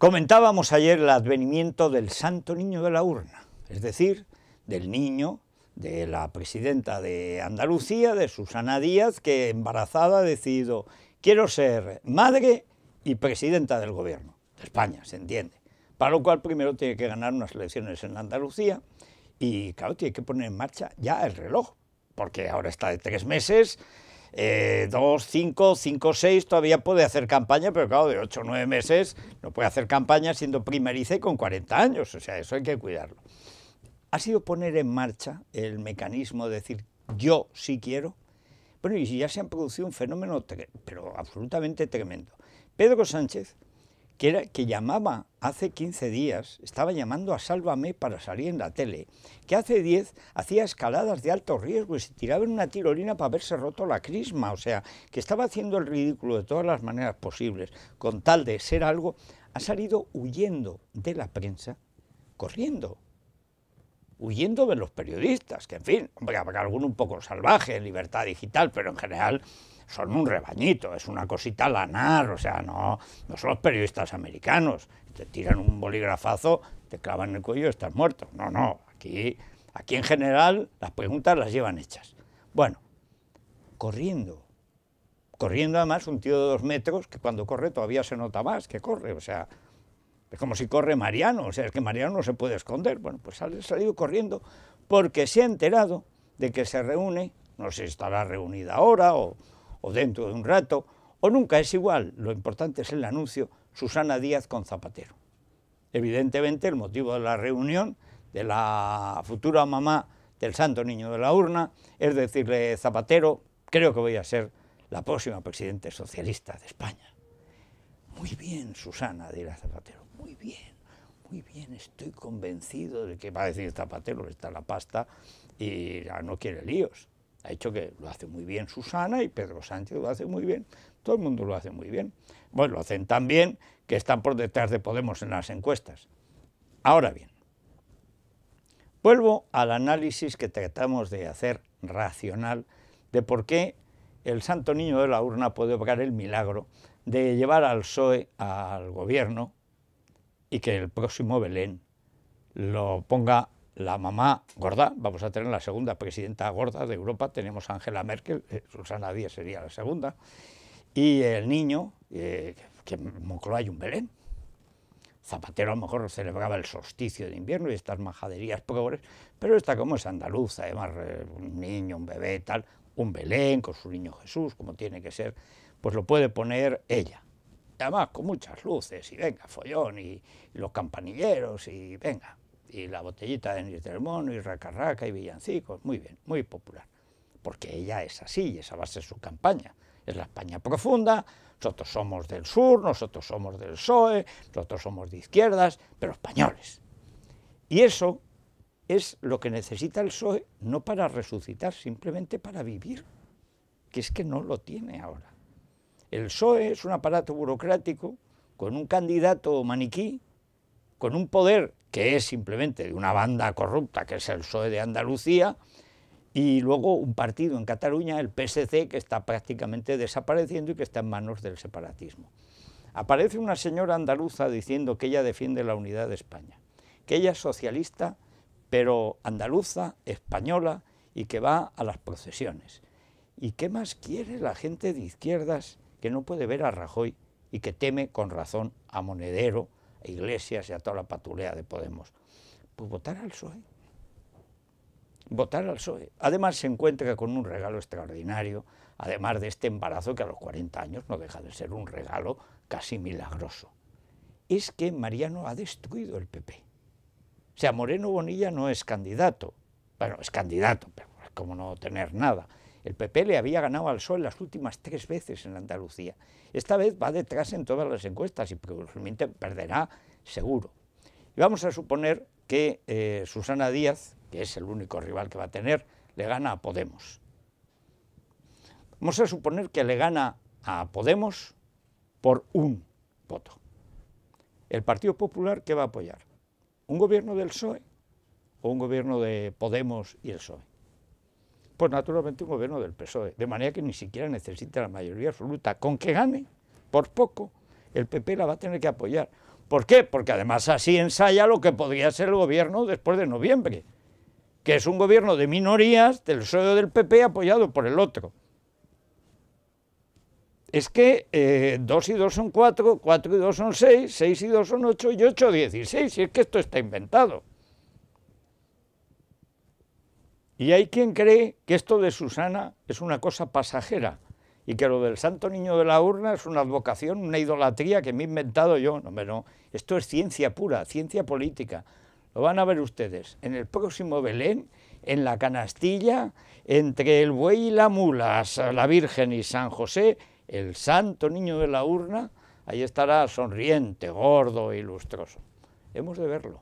Comentábamos ayer el advenimiento del santo niño de la urna, es decir, del niño de la presidenta de Andalucía, de Susana Díaz, que embarazada ha decidido, quiero ser madre y presidenta del gobierno, de España, se entiende. Para lo cual primero tiene que ganar unas elecciones en Andalucía y claro, tiene que poner en marcha ya el reloj, porque ahora está de tres meses eh, dos, cinco, cinco, seis, todavía puede hacer campaña, pero claro, de ocho, nueve meses no puede hacer campaña siendo primeriza con 40 años, o sea, eso hay que cuidarlo. Ha sido poner en marcha el mecanismo de decir, yo sí quiero. Bueno, y ya se han producido un fenómeno, pero absolutamente tremendo. Pedro Sánchez que, llamaba hace 15 días, estaba llamando a Sálvame para salir en la tele, que hace 10 hacía escaladas de alto riesgo y se tiraba en una tirolina para haberse roto la crisma, o sea, que estaba haciendo el ridículo de todas las maneras posibles, con tal de ser algo, ha salido huyendo de la prensa, corriendo huyendo de los periodistas, que en fin, hombre, alguno un poco salvaje en libertad digital, pero en general son un rebañito, es una cosita lanar, o sea, no, no son los periodistas americanos, te tiran un boligrafazo, te clavan el cuello y estás muerto. No, no, aquí, aquí en general las preguntas las llevan hechas. Bueno, corriendo, corriendo además un tío de dos metros que cuando corre todavía se nota más que corre, o sea, es como si corre Mariano, o sea, es que Mariano no se puede esconder. Bueno, pues ha salido corriendo porque se ha enterado de que se reúne, no sé si estará reunida ahora o, dentro de un rato, o nunca es igual, lo importante es el anuncio, Susana Díaz con Zapatero. Evidentemente el motivo de la reunión de la futura mamá del santo niño de la urna es decirle, Zapatero, creo que voy a ser la próxima presidente socialista de España. Muy bien, Susana, dirá Zapatero muy bien, muy bien, estoy convencido de que va a decir Zapatero, está la pasta y ya no quiere líos. Ha hecho que lo hace muy bien Susana y Pedro Sánchez lo hace muy bien, todo el mundo lo hace muy bien. Bueno, lo hacen tan bien que están por detrás de Podemos en las encuestas. Ahora bien, vuelvo al análisis que tratamos de hacer racional de por qué el santo niño de la urna puede obrar el milagro de llevar al PSOE, al gobierno, y que el próximo Belén lo ponga la mamá gorda, vamos a tener la segunda presidenta gorda de Europa, tenemos a Angela Merkel, eh, Susana Díaz sería la segunda, y el niño, eh, que en hay un Belén. Zapatero a lo mejor celebraba el solsticio de invierno y estas majaderías pobres, pero está como es andaluza, además eh, un niño, un bebé, tal, un Belén con su niño Jesús, como tiene que ser, pues lo puede poner ella además con muchas luces, y venga, follón, y, los campanilleros, y venga, y la botellita de Nils del y racarraca, y villancicos, muy bien, muy popular. Porque ella es así, y esa va a ser su campaña. Es la España profunda, nosotros somos del sur, nosotros somos del PSOE, nosotros somos de izquierdas, pero españoles. Y eso es lo que necesita el PSOE, no para resucitar, simplemente para vivir, que es que no lo tiene ahora. El PSOE es un aparato burocrático con un candidato maniquí, con un poder que es simplemente de una banda corrupta, que es el PSOE de Andalucía, y luego un partido en Cataluña, el PSC, que está prácticamente desapareciendo y que está en manos del separatismo. Aparece una señora andaluza diciendo que ella defiende la unidad de España, que ella es socialista, pero andaluza, española, y que va a las procesiones. ¿Y qué más quiere la gente de izquierdas que no puede ver a Rajoy y que teme con razón a Monedero, a Iglesias y a toda la patulea de Podemos. Pues votar al PSOE. Votar al PSOE. Además se encuentra con un regalo extraordinario, además de este embarazo que a los 40 años no deja de ser un regalo casi milagroso. Es que Mariano ha destruido el PP. O sea, Moreno Bonilla no es candidato. Bueno, es candidato, pero es como no tener nada. El PP le había ganado al PSOE las últimas tres veces en Andalucía. Esta vez va detrás en todas las encuestas y probablemente perderá seguro. Y vamos a suponer que eh, Susana Díaz, que es el único rival que va a tener, le gana a Podemos. Vamos a suponer que le gana a Podemos por un voto. ¿El Partido Popular qué va a apoyar? ¿Un gobierno del PSOE o un gobierno de Podemos y el PSOE? pues naturalmente un gobierno del PSOE, de manera que ni siquiera necesita la mayoría absoluta, con que gane, por poco, el PP la va a tener que apoyar. ¿Por qué? Porque además así ensaya lo que podría ser el gobierno después de noviembre, que es un gobierno de minorías del PSOE del PP apoyado por el otro. Es que eh, dos y dos son cuatro, cuatro y dos son seis, seis y dos son ocho y ocho dieciséis, y es que esto está inventado. Y hay quien cree que esto de Susana es una cosa pasajera y que lo del santo niño de la urna es una advocación, una idolatría que me he inventado yo. No, no, esto es ciencia pura, ciencia política. Lo van a ver ustedes en el próximo Belén, en la canastilla, entre el buey y la mula, la Virgen y San José, el santo niño de la urna, ahí estará sonriente, gordo y e lustroso. Hemos de verlo.